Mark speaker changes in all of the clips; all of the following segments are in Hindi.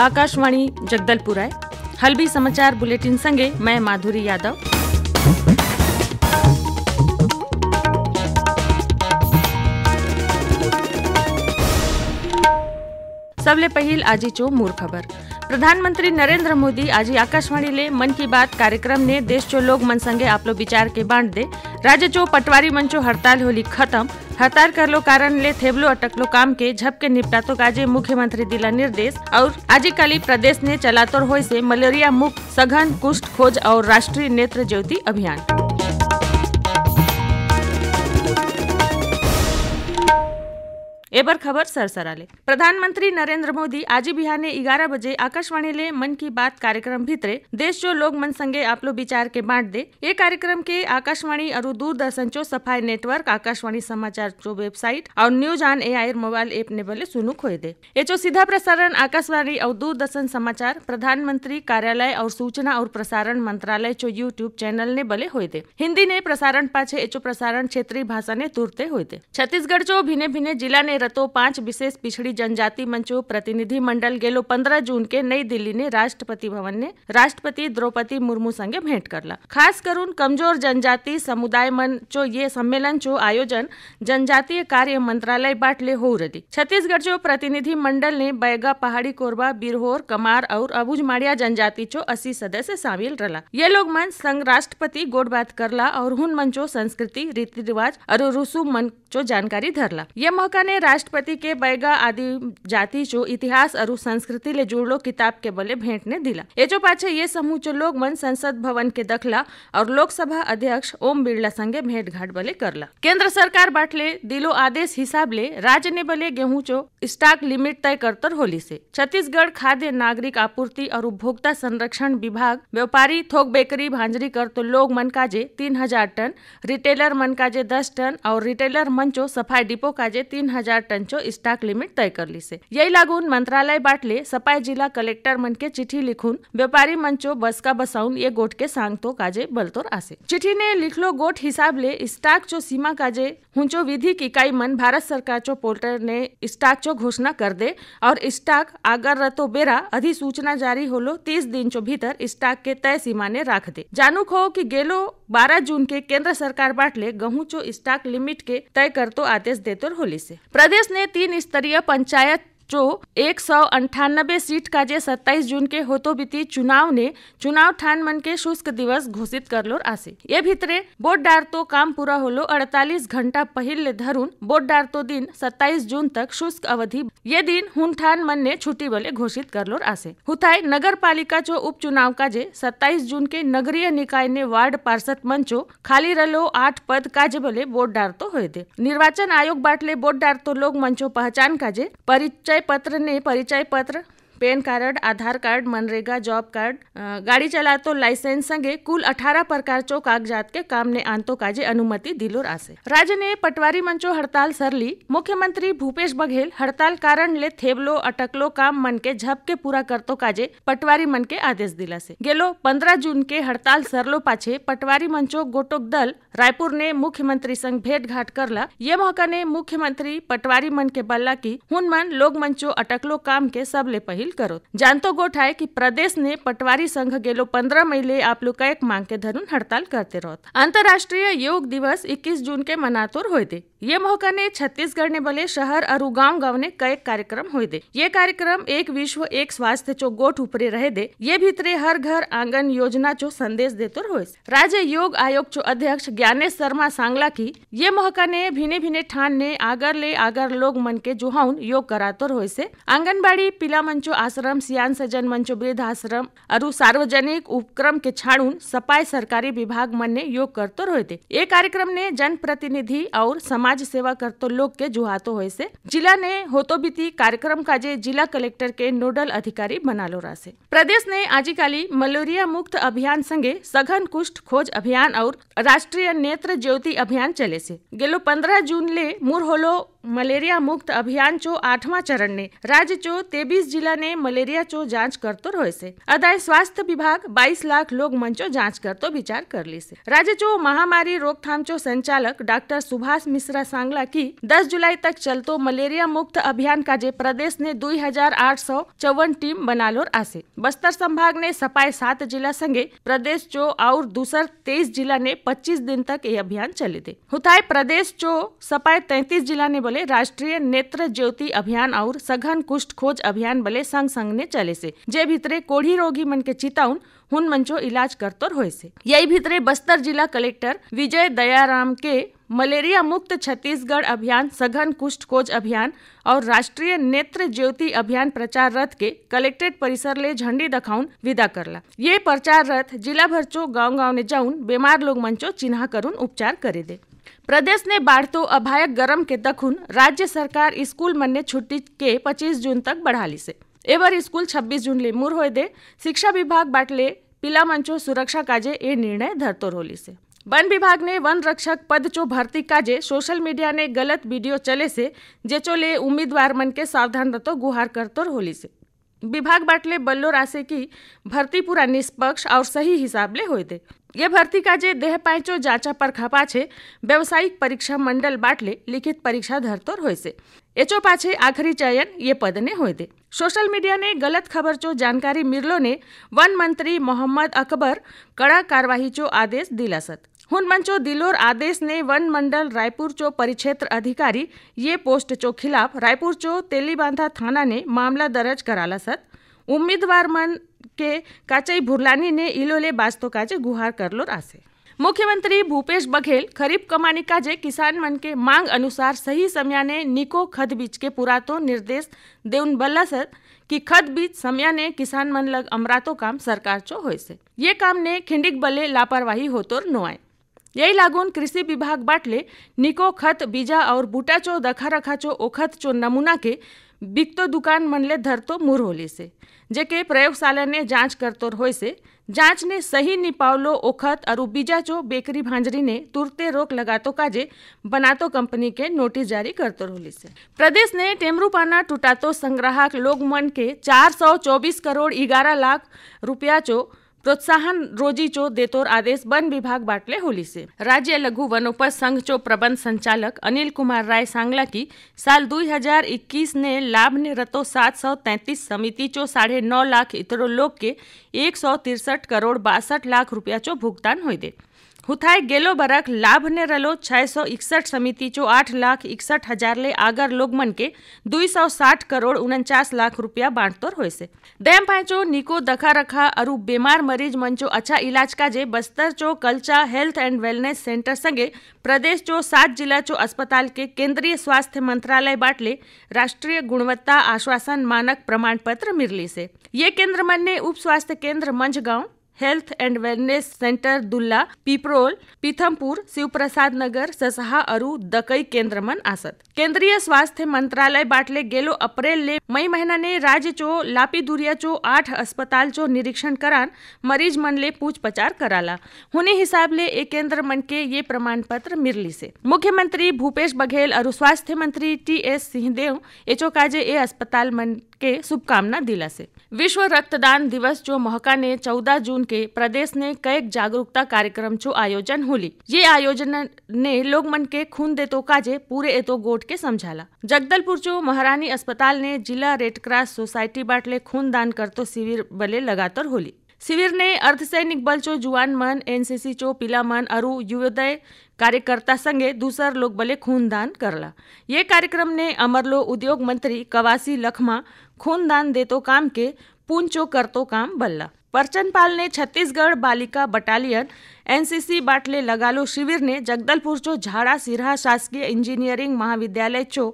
Speaker 1: आकाशवाणी जगदलपुर आए हल्बी समाचार बुलेटिन संगे मैं माधुरी यादव सबले पहिल आजी चो मूर खबर प्रधानमंत्री नरेंद्र मोदी आज आकाशवाणी ले मन की बात कार्यक्रम ने देश जो लोग मन संगे आप लोग विचार के बांट दे राज्य जो पटवारी मंचो हड़ताल होली खत्म हड़ताल कर लो कारण ले थेबलो अटकलो काम के झपके निपटा तो काजे मुख्यमंत्री दिला निर्देश और आज कल प्रदेश ने चलातोर हो से मलेरिया मुक्त सघन कुष्ठ खोज और राष्ट्रीय नेत्र ज्योति अभियान એબર ખબર સરસરાલે પ્રધાનમંત્રી નરેન્દ્ર મોદી આજે बिहाने ग्यारह बजे आकाशवाणी ले मन की बात कार्यक्रम भीतरे देश जो लोग मन संगे आप लोग विचार के बांट दे ये कार्यक्रम के आकाशवाणी और दूरदर्शन चो सफाई नेटवर्क आकाशवाणी समाचार चो वेबसाइट और news on A I mobile app ने बोले सुनू खोए दे ये जो सीधा प्रसारण आकाशवाणी और दूरदर्शन समाचार प्रधानमंत्री कार्यालय और सूचना और प्रसारण मंत्रालय चो यूट्यूब चैनल ने बले होए दे हिंदी ने प्रसारण पाछे एचो प्रसारण क्षेत्रीय भाषा ने तुरते होए दे छत्तीसगढ़ चो भिने भिने जिला ने तो पांच विशेष पिछड़ी जनजाति मंचो प्रतिनिधि मंडल गेलो पंद्रह जून के नई दिल्ली ने राष्ट्रपति भवन ने राष्ट्रपति द्रौपदी मुर्मू संगे भेंट कर ला खास करून कमजोर जनजाति समुदाय मंचो ये सम्मेलन चो आयोजन जनजातीय कार्य मंत्रालय बाटले हो रही छत्तीसगढ़ जो प्रतिनिधि मंडल ने बैगा पहाड़ी कोरबा बिरहोर कमार और अबुज माड़िया जनजाति चो अस्सी सदस्य शामिल रला ये लोग मन संघ राष्ट्रपति गोट बात करला और हुन मंचो संस्कृति रीति रिवाज और रुसू मंचो जानकारी धरला ये मौका ने राष्ट्र राष्ट्रपति के बैगा आदि जाति जो इतिहास और संस्कृति ले जुड़लो किताब के बले भेंट ने दिला ये जो पाछे ये समूह जो लोग मन संसद भवन के दखला और लोकसभा अध्यक्ष ओम बिरला संगे भेंट घाट बले करला केंद्र सरकार बाटले दिलो आदेश हिसाब ले राज्य ने बले गेहूँ चो स्टॉक लिमिट तय करतर होली से छत्तीसगढ़ खाद्य नागरिक आपूर्ति और उपभोक्ता संरक्षण विभाग व्यापारी थोक बेकरी भांजरी कर तो लोग मन काजे तीन हजार टन रिटेलर मन काजे दस टन और रिटेलर मन चो सफाई डिपो काजे तीन हजार ટન लिमिट तय कर ली से यही યઈ मंत्रालय बांट ले सपाई जिला कलेक्टर मन के चिट्ठी लिखून व्यापारी मन चो बस का बसाउन ये गोट के तो काजे बलतोर आसे चिट्ठी ने लिखलो गोट हिसाब ले स्टॉक चो सीमा काजे हुंचो विधिक इकाई मन भारत सरकार चो पोर्टल ने स्टाक चो घोषणा कर दे और स्टॉक आगर रतो बेरा अधिसूचना जारी होलो तीस दिन चो भीतर स्टॉक के तय सीमा ने राख दे जानू खो की गेलो बारह जून के केंद्र सरकार बाटले गेहूं चो स्टॉक लिमिट के तय करतो आदेश देतोर होली से प्रदेश कांग्रेस ने तीन स्तरीय पंचायत जो एक सौ अंठानबे सीट का जे सत्ताईस जून के होतो बीती चुनाव ने चुनाव ठान मन के शुष्क दिवस घोषित कर करलो आसे ये भीतरे डार तो काम पूरा होलो अड़तालीस घंटा पहले धरून बोट डारतो दिन सत्ताईस जून तक शुष्क अवधि ये दिन हुन ठान मन ने छुट्टी बोले घोषित कर करलो आसे हुथाई नगर पालिका जो उप चुनाव का जे सत्ताईस जून के नगरीय निकाय ने वार्ड पार्षद मंचो खाली रलो आठ पद काज बले बोट डारतो हुए थे निर्वाचन आयोग बाटले बोट डारतो लोग मंचो पहचान का जे परिचय परिचय पत्र ने परिचय पत्र पैन कार्ड आधार कार्ड मनरेगा जॉब कार्ड કાર્ડ ગાડી ચલાવતો લાયસન્સ અંગે કુલ અઠારા પ્રકાર ચો કાગજાત કે કામને આંતો કાજે અનુમતિ દિલો રાશે રાજ્યને पटवारी मंचो हड़ताल सरली मुख्यमंत्री भूपेश बघेल हड़ताल कारण ले थेबलो अटकलो काम मन के झप के पूरा करतो काजे पटवारी मन के आदेश दिला से गेलो पंद्रह जून के हड़ताल सरलो पाछे पटवारी मंचो गोटोक दल रायपुर ने मुख्यमंत्री संग भेंट घाट करला ये मौका ने मुख्यमंत्री पटवारी मन के बल्ला की हुन मन लोग मंचो अटकलो काम के सबले पहल करो जानतो गोट है की प्रदेश ने पटवारी संघ गेलो पंद्रह मई ले आप लोग का एक मांग के धरुन हड़ताल करते रहो अंतर्राष्ट्रीय योग दिवस इक्कीस जून के मनातुर होते ये मौका ने छत्तीसगढ़ ने बोले शहर और गांव गांव ने कई कार्यक्रम हुए दे ये कार्यक्रम एक विश्व एक स्वास्थ्य चो गोट ऊपरे रहे दे ये भीतरे हर घर आंगन योजना चो संदेश देते हुए राज्य योग आयोग चो अध्यक्ष ज्ञानेश शर्मा सांगला की ये ने भिने भिने ठान ने आगर ले आगर लोग मन के जुहाउन योग कराते हुए से आंगनबाड़ी पिला मंचो आश्रम सियान सजन मंचो वृद्ध आश्रम और सार्वजनिक उपक्रम के छाड़ून सपाई सरकारी विभाग मन ने योग करते थे ये कार्यक्रम ने जन प्रतिनिधि और समाज सेवा સમાજ સેવા કરતો લોક કે જુહાતો હોય છે જિલ્લાને હોતોબીતી કાર્યક્રમ કાજે જિલ્લા કલેક્ટર કે નોડલ અધિકારી બનાલો રહેશે प्रदेश ने आजिकाली मलेरिया मुक्त अभियान संगे सघन कुष्ठ खोज अभियान और राष्ट्रीय नेत्र ज्योति अभियान चले से गेलो पंद्रह जून ले मुरहोलो મલેરિયા મુક્ત અભિયાન ચો આઠમા ચરણને રાજ્ય ચો તેવીસ જિલ્લાને મલેરિયા ચો જાંચ કરતો રહેશે અદાય સ્વાસ્થ્ય વિભાગ બાઈસ લાખ લોક મંચો જાંચ કરતો વિચાર कर ली से राज्य चो महामारी रोकथाम चो संचालक डॉक्टर सुभाष मिश्रा सांगला की 10 जुलाई तक चलतो मलेरिया मुक्त अभियान का जे प्रदेश ने दुई हजार आठ सौ चौवन टीम बनालोर आसे बस्तर संभाग ने सपाए सात जिला संगे प्रदेश चो और दूसर तेईस जिला ने पच्चीस दिन तक ये अभियान चले दे हुताई प्रदेश चो सपाए तैतीस जिला ने बोले राष्ट्रीय नेत्र ज्योति अभियान और सघन कुष्ठ खोज अभियान बोले संग संग ने चले से जे भीतरे कोढ़ी रोगी मन के चिताउन हुन मंचो इलाज करतोर हो से यही भीतरे बस्तर जिला कलेक्टर विजय दयाराम के मलेरिया मुक्त छत्तीसगढ़ अभियान सघन कुष्ठ खोज अभियान और राष्ट्रीय नेत्र ज्योति अभियान प्रचार रथ के कलेक्ट्रेट परिसर ले झंडी दखाउन विदा करला ये प्रचार रथ जिला भर चो गाँव गाँव ने जाऊन बीमार लोग मंचो चिन्ह करून उपचार करे दे प्रदेश ने बाढ़ तो अभायक गरम के दखुन राज्य सरकार स्कूल मन ने छुट्टी के 25 जून तक बढ़ा ली से एवर स्कूल 26 जून ले मूर हो दे शिक्षा विभाग बाटले पिला मंचो सुरक्षा काजे ए निर्णय धरतो रोली से वन विभाग ने वन रक्षक पद चो भर्ती काजे सोशल मीडिया ने गलत वीडियो चले से जेचो ले उम्मीदवार मन के सावधान रतो गुहार करतो होली से विभाग बाटले बल्लो राशे की भर्ती पूरा निष्पक्ष और सही हिसाब ले हो दे એ ભરતી કાજે દેહ પાંચો જાચા પરખા પાછે વ્યવસાયિક પરીક્ષા મંડળ બાટલે લિખિત પરીક્ષા ધરતોર હોયશે એચો પાછે આખરી ચયન એ પદને હોય તે સોશિયલ મીડિયાને ગલત ખબર ચો જાણકારી મિરલોને वन मंत्री मोहम्मद अकबर कड़ा कार्यवाही चो आदेश दिलासत हुनमन चो दिलोर आदेश ने वन मंडल रायपुर चो परिक्षेत्र अधिकारी ये पोस्ट चो खिलाफ रायपुर चो तेलीबांधा थाना ने मामला दर्ज कराला सत उम्मीदवार मन के કે કાચઈ ભુરલાનીને ઇલોલે બાજતો કાજે ગુહાર કરલો રાશે મુખ્યમંત્રી ભૂપેશ બઘેલ ખરીફ કમાણી કાજે किसान मन के मांग अनुसार सही समय ने निको खद बीज के पूरा तो निर्देश देउन बल्ला सर कि खद बीज समय ने किसान मन लग अमरातो काम सरकार चो हो से ये काम ने खिंडिक बल्ले लापरवाही होतोर नोआय यही लागून कृषि विभाग बाटले निको खत बीजा और बूटा चो दखा रखा चो ओखत चो नमूना के વિકતો દુકાન મનલે ધરતો મુરહોલી સે જે કે પ્રયોગશાળાને જાંચ કરતો હોય છે જાંચને સહી નિપાવલો ઓખત અરુ બીજા જો બેકરી ભાંજરીને તુરતે રોક લગાતો કાજે બનાતો કંપની के नोटिस जारी करते रही से प्रदेश ने टेमरूपाना टूटातो संग्राहक लोकमन के 424 करोड़ 11 लाख रुपया जो प्रोत्साहन रोजी चो દેતોર आदेश वन विभाग बाटले होली से राज्य लघु वनोपज संघ चो प्रबंध संचालक अनिल कुमार राय सांगला की साल 2021 ने लाभ ने रतो सात सौ तैंतीस समिति चो साढ़े नौ लाख इतरो लोग के एक सौ तिरसठ करोड़ बासठ लाख रुपया चो भुगतान हुई दे હુથાય ગેલો બરાક લાભને રલો છ सौ इकसठ समिति जो आठ लाख इकसठ हजार ले आगर लोगमन के दुई सौ साठ करोड़ उनचास लाख रुपया बांटतोर हो निको दखा रखा अरु बीमार मरीज मन जो अच्छा इलाज का बस्तर जो कल्चा हेल्थ एंड वेलनेस सेंटर संगे प्रदेश जो सात जिला जो अस्पताल के केंद्रीय स्वास्थ्य मंत्रालय बाटले राष्ट्रीय गुणवत्ता आश्वासन मानक प्रमाण पत्र मिलली से ये केंद्र मन ने उप स्वास्थ्य केंद्र Manjhgaon health and wellness centre Dulla Piprol Pithampur Shivprasad Nagar ससहा अरु दकई केंद्र मन आसत केंद्रीय स्वास्थ्य मंत्रालय बाटले गेलो अप्रैल ले मई महीना ने राज्य चो लापी दूरिया चो आठ अस्पताल चो निरीक्षण करान मरीज मन ले पूछ पचार कराला होने हिसाब ले एक केंद्र मन के ये प्रमाण पत्र मिरली से मुख्यमंत्री भूपेश बघेल और स्वास्थ्य मंत्री टी एस सिंहदेव एचो काजे ए अस्पताल मन के शुभकामना दिला से विश्व रक्तदान दिवस जो मौका ने 14 जून के प्रदेश ने कई जागरूकता कार्यक्रम जो आयोजन होली ये आयोजन ने लोग मन के खून देतो काजे पूरे एतो गोट के समझाला जगदलपुर जो महारानी अस्पताल ने जिला रेड क्रॉस सोसाइटी बाटले खून दान करतो शिविर बले लगातार होली શિબિરને અર્ધસૈનિક બલ ચો જુવાન મન એનસીસી ચો પીલા મન અરુ યુવોદય कार्यकर्ता संगे दूसर लोग भले खूनदान करला ये कार्यक्रम ने अमरलो उद्योग मंत्री कवासी लखमा खूनदान दे तो काम के पूंचो कर तो काम बल्ला परचनपाल ने छत्तीसगढ़ बालिका बटालियन एनसीसी बाटले लगालो शिविर ने जगदलपुर चो झाड़ा सिरहा शासकीय इंजीनियरिंग महाविद्यालय चो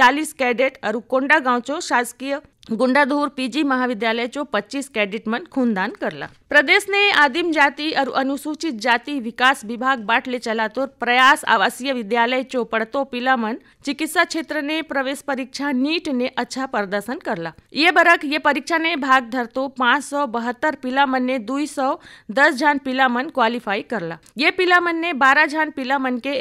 Speaker 1: चालीस कैडेट अरुकोंडा गांव चो शासकीय गुंडाधूर पीजी महाविद्यालय चो 25 कैडिट मन खूनदान करला प्रदेश ने आदिम जाति और अनुसूचित जाति विकास विभाग बाटले तो प्रयास आवासीय विद्यालय चौपड़ तो पिलामन चिकित्सा क्षेत्र ने प्रवेश परीक्षा नीट ने अच्छा प्रदर्शन कर ला ये बरक ये परीक्षा ने भाग धरतो पाँच सौ बहत्तर पिलामन ने दुई सौ दस जान पिलामन क्वालिफाई कर ला ये पिलामन ने बारह जान पिलामन के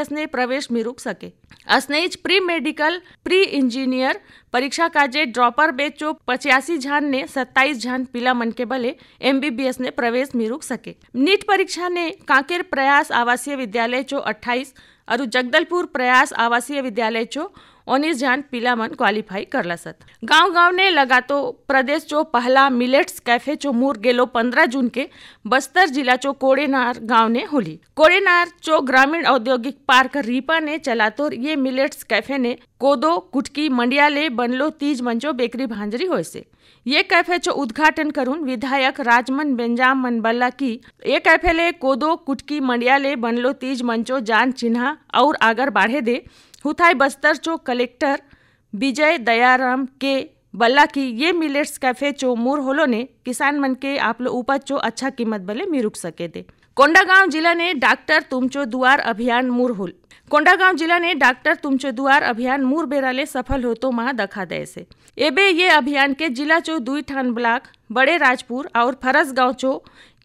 Speaker 1: एस ने प्रवेश में रुक सके स्नेज प्री मेडिकल प्री इंजीनियर परीक्षा काजे ड्रॉपर बेचो पचासी झान ने सत्ताईस झान पिलामन के बले बी एमबीबीएस ने प्रवेश में रुक सके नीट परीक्षा ने कांकेर प्रयास आवासीय विद्यालय चो 28 और जगदलपुर प्रयास आवासीय विद्यालय चो उन्नीस जान पीला मन क्वालिफाई कर ला सत गाँव गाँव ने लगा तो प्रदेश चो पहला मिलेट्स कैफे चो मूर गेलो पंद्रह जून के बस्तर जिला चो कोड़ेनार गांव ने होली कोड़ेनार चो ग्रामीण औद्योगिक पार्क रीपा ने चला तो ये मिलेट्स कैफे ने कोदो कुटकी मंडिया ले बनलो तीज मंचो बेकरी भांजरी हो से ये कैफे चो उद्घाटन करून विधायक राजमन बेंजाम बल्ला की ये कैफे ले कोदो कुटकी मंडिया ले बनलो तीज मंचो जान चिन्हा और आगर बाढ़े दे हुथाई बस्तर चो कलेक्टर विजय दयाराम के बल्ला की ये मिलेट्स कैफे चो मूर होलो ने किसान मन के आप लोग उपज चो अच्छा कीमत बले मिरुक सके दे कोंडागांव जिला ने डॉक्टर तुमचो दुआर अभियान मुरहुल કોંડાગાંવ જિલ્લાને अभियान તુમચો દુઆર सफल हो तो સફલ दखा दे से एबे ये अभियान के जिला चो दुई ठान ब्लॉक बड़े राजपुर और फरस गांव चो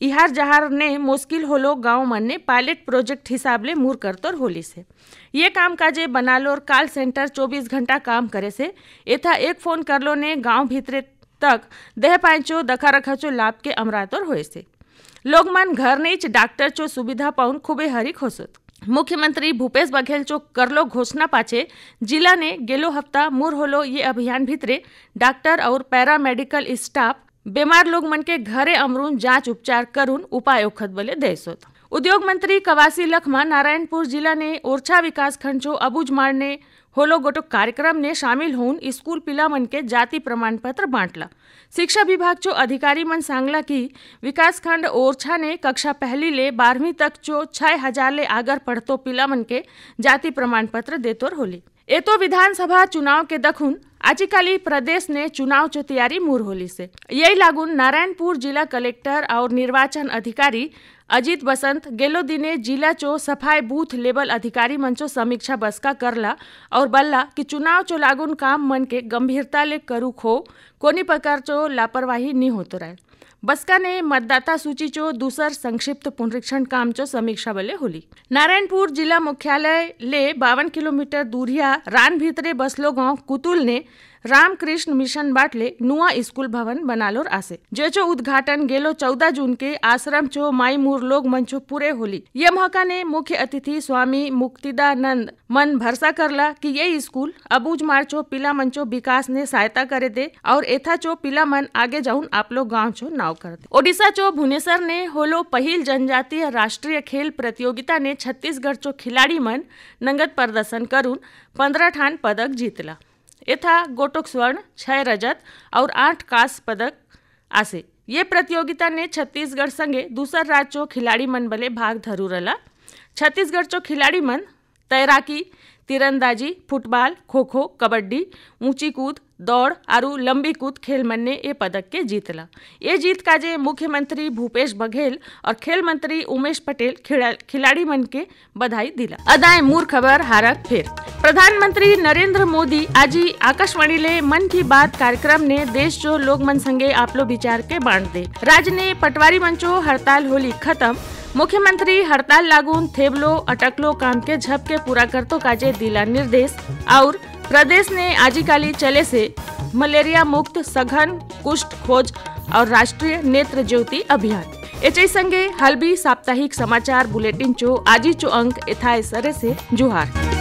Speaker 1: इहार जहार ने मुश्किल होलो गाँव मन ने पायलट प्रोजेक्ट हिसाब ले मूर कर तो होली से ये काम काजे बनालो और काल सेंटर 24 घंटा काम करे से एथा एक फोन कर लो ने गांव भीतरे तक देह पांचो दखा रखा चो लाभ के अमरातोर हो से લોગ મન ઘરની જ ડાક્ટર ચો સુવિધા પાહून ખૂબ હરીખ હોસત मुख्यमंत्री भूपेश बघेल जो करलो घोषणा पाचे जिला ने गेलो हफ्ता मुर होलो ये अभियान भीतरे डॉक्टर और पैरा मेडिकल स्टाफ बीमार लोग मन के घरे अमरून जांच उपचार करून उपाय ओखत बोले देसोत उद्योग मंत्री कवासी लखमा नारायणपुर जिला ने ओरछा विकास खंड जो अबूजमाड़ ने होलोगोटो स्कूल पिला मन के जाति प्रमाण पत्र बांटला शिक्षा विभाग चो अधिकारी मन सांगला की विकास खंड ओरछा ने कक्षा पहली ले बारहवीं तक चो छह हजार ले आगर पढ़तो मन के जाति प्रमाण पत्र देतोर होली ए तो विधानसभा चुनाव के दखुन आजिकाली प्रदेश ने चुनाव चो तैयारी मूर होली से यही लागून नारायणपुर जिला कलेक्टर और निर्वाचन अधिकारी અજીત बसंत गेलो जिला चो सफाई बूथ लेवल अधिकारी मंचो समीक्षा बस का करला और बल्ला कि चुनाव चो लागून काम मन के गंभीरता ले करू खो कोनी प्रकार चो लापरवाही नहीं होते रहे ने मतदाता सूची चो दूसर संक्षिप्त पुनरीक्षण काम चो समीक्षा बेले होली जिला मुख्यालय ले बावन किलोमीटर दूरिया रान भितरे बसलो कुतुल ने रामकृष्ण मिशन बाटले नुआ स्कूल भवन बनालोर आसे चो उद्घाटन गेलो चौदह जून के आश्रम चो माई मूर लोग मंचो पूरे होली ये मौका ने मुख्य अतिथि स्वामी मुक्तिदानंद मन भरसा करला कि ये स्कूल अबूज मार चो पिला मंचो विकास ने सहायता करे दे और एथा चो पिला मन आगे जाऊन आप लोग गाँव चो ना चुनाव करते ओडिशा चो भुवनेश्वर ने होलो पहिल जनजातीय राष्ट्रीय खेल प्रतियोगिता ने छत्तीसगढ़ चो खिलाड़ी मन नंगत प्रदर्शन करून पंद्रह ठान पदक जीतला यथा गोटोक स्वर्ण छः रजत और आठ कास पदक आसे ये प्रतियोगिता ने छत्तीसगढ़ संगे दूसर राज्यों खिलाड़ी मन बले भाग धरू रला छत्तीसगढ़ चो खिलाड़ी मन तैराकी तीरंदाजी फुटबॉल खो खो कबड्डी ऊंची कूद दौड़ लंबी कूद खेल मन ने મનને पदक के जीतला ये जीत का जे मुख्यमंत्री भूपेश बघेल और खेल मंत्री उमेश पटेल खिलाड़ी मन के बधाई दिला अदाय मूर खबर हारक फिर प्रधानमंत्री नरेंद्र मोदी आज आकाशवाणी ले मन की बात कार्यक्रम ने देश जो लोग मन संगे लोग विचार के बांट दे राज्य ने पटवारी मंचो हड़ताल होली खत्म मुख्यमंत्री हड़ताल लागू थेबलो अटकलो काम के झप के पूरा करतो काजे दिला निर्देश और प्रदेश ने आजीकाली चले से मलेरिया मुक्त सघन कुष्ठ खोज और राष्ट्रीय नेत्र ज्योति अभियान एच संगे भी साप्ताहिक समाचार बुलेटिन चो आजी चो अंक इथाए सरे से जुहार